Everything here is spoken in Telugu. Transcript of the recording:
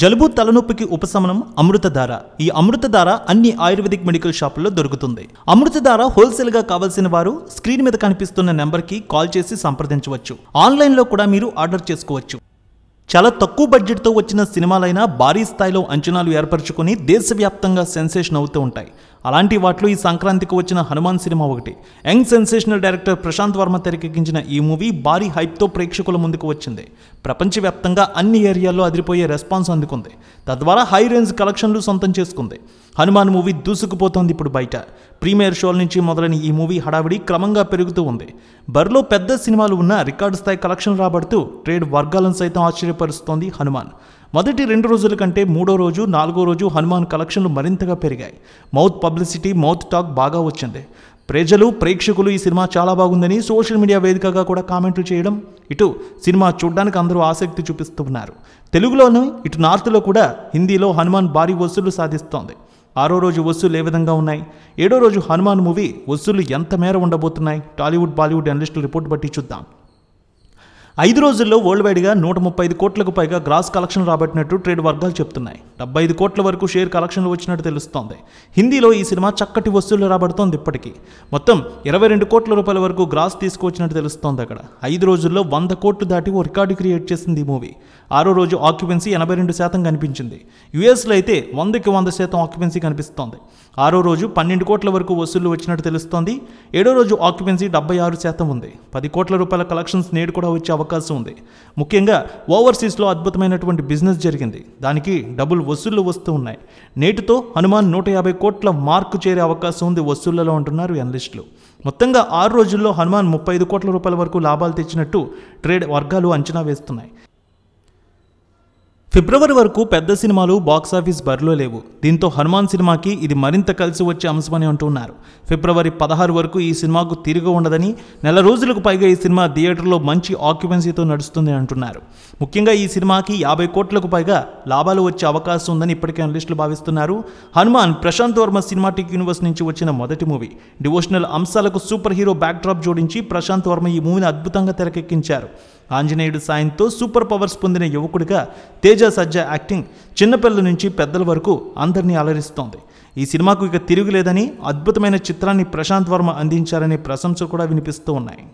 జలుబు తలనొప్పికి ఉపశమనం అమృతధార ఈ అమృతధార అన్ని ఆయుర్వేదిక్ మెడికల్ షాపుల్లో దొరుకుతుంది అమృతధార హోల్సేల్గా కావాల్సిన వారు స్క్రీన్ మీద కనిపిస్తున్న నెంబర్కి కాల్ చేసి సంప్రదించవచ్చు ఆన్లైన్లో కూడా మీరు ఆర్డర్ చేసుకోవచ్చు చాలా తక్కువ బడ్జెట్తో వచ్చిన సినిమాలైనా భారీ స్థాయిలో అంచనాలు ఏర్పరచుకుని దేశవ్యాప్తంగా సెన్సేషన్ అవుతూ ఉంటాయి అలాంటి వాటిలో ఈ సంక్రాంతికి వచ్చిన హనుమాన్ సినిమా ఒకటి young sensational director Prashanth Varma తెరకెక్కించిన ఈ మూవీ భారీ హైప్తో ప్రేక్షకుల ముందుకు వచ్చింది ప్రపంచవ్యాప్తంగా అన్ని ఏరియాల్లో అదిరిపోయే రెస్పాన్స్ అందుకుంది తద్వారా హై రేంజ్ కలెక్షన్లు సొంతం చేసుకుంది హనుమాన్ మూవీ దూసుకుపోతోంది ఇప్పుడు బయట ప్రీమియర్ షోల నుంచి మొదలైన ఈ మూవీ హడావిడి క్రమంగా పెరుగుతూ ఉంది బరిలో పెద్ద సినిమాలు ఉన్న రికార్డు స్థాయి కలెక్షన్ రాబడుతూ ట్రేడ్ వర్గాలను సైతం ఆశ్చర్యపరుస్తోంది హనుమాన్ మొదటి రెండు రోజుల కంటే మూడో రోజు నాలుగో రోజు హనుమాన్ కలెక్షన్లు మరింతగా పెరిగాయి మౌత్ పబ్లిసిటీ మౌత్ టాక్ బాగా వచ్చింది ప్రజలు ప్రేక్షకులు ఈ సినిమా చాలా బాగుందని సోషల్ మీడియా వేదికగా కూడా కామెంట్లు చేయడం ఇటు సినిమా చూడడానికి అందరూ ఆసక్తి చూపిస్తున్నారు తెలుగులోను ఇటు నార్త్లో కూడా హిందీలో హనుమాన్ భారీ వసూళ్లు సాధిస్తోంది ఆరో రోజు వసూలు ఏ విధంగా ఉన్నాయి ఏడో రోజు హనుమాన్ మూవీ వసూలు ఎంత మేర ఉండబోతున్నాయి టాలీవుడ్ బాలీవుడ్ అనలిస్టుల రిపోర్ట్ బట్టి చూద్దాం ఐదు రోజుల్లో వరల్డ్ వైడ్గా నూట ముప్పై ఐదు కోట్లకు పైగా గ్రాస్ కలెక్షన్ రాబట్టినట్టు ట్రేడ్ వర్గాలు చెప్తున్నాయి డెబ్బై ఐదు కోట్ల వరకు షేర్ కలెక్షన్లు వచ్చినట్టు తెలుస్తోంది హిందీలో ఈ సినిమా చక్కటి వస్తువులు రాబడుతోంది ఇప్పటికీ మొత్తం ఇరవై రెండు కోట్ల రూపాయల వరకు గ్రాస్ తీసుకువచ్చినట్టు తెలుస్తోంది అక్కడ ఐదు రోజుల్లో వంద కోట్లు దాటి ఓ రికార్డు క్రియేట్ చేసింది ఈ మూవీ ఆరో రోజు ఆక్యుపెన్సీ ఎనభై రెండు శాతం కనిపించింది యుఎస్లో అయితే వందకి వంద శాతం ఆక్యుపెన్సీ కనిపిస్తోంది ఆరో రోజు పన్నెండు కోట్ల వరకు వసూళ్లు వచ్చినట్టు తెలుస్తోంది ఏడో రోజు ఆక్యుపెన్సీ డెబ్బై ఆరు శాతం ఉంది పది కోట్ల రూపాయల కలెక్షన్స్ నేడు కూడా వచ్చే అవకాశం అవకాశం ఉంది ముఖ్యంగా ఓవర్సీస్లో అద్భుతమైనటువంటి బిజినెస్ జరిగింది దానికి డబుల్ వసూళ్లు వస్తూ ఉన్నాయి నేటితో హనుమాన్ నూట యాభై కోట్ల మార్కు చేరే అవకాశం ఉంది వసూళ్లలో అంటున్నారు అనలిస్టులు మొత్తంగా ఆరు రోజుల్లో హనుమాన్ ముప్పై ఐదు కోట్ల రూపాయల వరకు లాభాలు తెచ్చినట్టు ట్రేడ్ వర్గాలు అంచనా వేస్తున్నాయి ఫిబ్రవరి వరకు పెద్ద సినిమాలు బాక్సాఫీస్ బరిలో లేవు దీంతో హనుమాన్ సినిమాకి ఇది మరింత కలిసి వచ్చే అంశమని అంటున్నారు ఫిబ్రవరి పదహారు వరకు ఈ సినిమాకు తిరిగి ఉండదని నెల రోజులకు పైగా ఈ సినిమా థియేటర్లో మంచి ఆక్యుపెన్సీతో నడుస్తుంది అంటున్నారు ముఖ్యంగా ఈ సినిమాకి యాభై కోట్లకు పైగా లాభాలు వచ్చే అవకాశం ఉందని ఇప్పటికే అనలిస్టులు భావిస్తున్నారు హనుమాన్ ప్రశాంత్ వర్మ సినిమాటిక్ యూనివర్స్ నుంచి వచ్చిన మొదటి మూవీ డివోషనల్ అంశాలకు సూపర్ హీరో బ్యాక్డ్రాప్ జోడించి ప్రశాంత్ వర్మ ఈ మూవీని అద్భుతంగా తెరకెక్కించారు ఆంజనేయుడు సాయంతో సూపర్ పవర్స్ పొందిన యువకుడిగా తేజ సజ్జ యాక్టింగ్ చిన్నపిల్లల నుంచి పెద్దల వరకు అందరినీ అలరిస్తోంది ఈ సినిమాకు ఇక తిరుగులేదని అద్భుతమైన చిత్రాన్ని ప్రశాంత్ వర్మ అందించారనే ప్రశంసలు కూడా వినిపిస్తూ ఉన్నాయి